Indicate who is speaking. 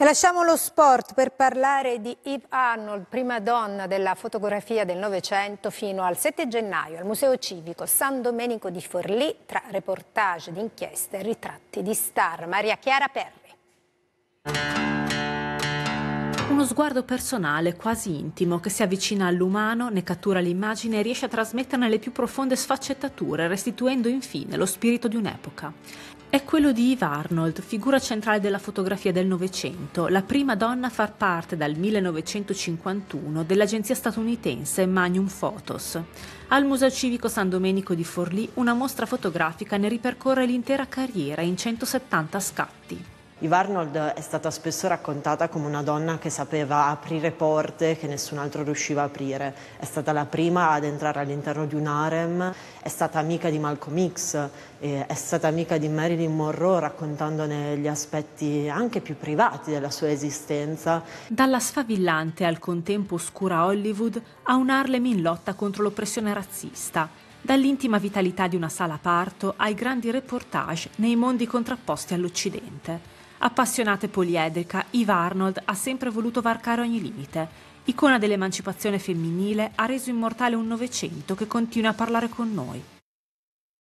Speaker 1: E lasciamo lo sport per parlare di Eve Arnold, prima donna della fotografia del Novecento fino al 7 gennaio al Museo Civico San Domenico di Forlì tra reportage d'inchieste e ritratti di star. Maria Chiara Perri.
Speaker 2: Uno sguardo personale, quasi intimo, che si avvicina all'umano, ne cattura l'immagine e riesce a trasmetterne le più profonde sfaccettature, restituendo infine lo spirito di un'epoca è quello di Eve Arnold, figura centrale della fotografia del Novecento, la prima donna a far parte dal 1951 dell'agenzia statunitense Magnum Photos. Al Museo Civico San Domenico di Forlì una mostra fotografica
Speaker 3: ne ripercorre l'intera carriera in 170 scatti. Eve Arnold è stata spesso raccontata come una donna che sapeva aprire porte che nessun altro riusciva a aprire. È stata la prima ad entrare all'interno di un harem, è stata amica di Malcolm X, è stata amica di Marilyn Monroe raccontandone gli aspetti anche più privati della sua esistenza. Dalla sfavillante al contempo oscura Hollywood a un
Speaker 2: Harlem in lotta contro l'oppressione razzista, dall'intima vitalità di una sala parto ai grandi reportage nei mondi contrapposti all'Occidente. Appassionata e poliedrica, Eva Arnold ha sempre voluto varcare ogni limite. Icona dell'emancipazione femminile, ha reso immortale un Novecento che continua a parlare con noi.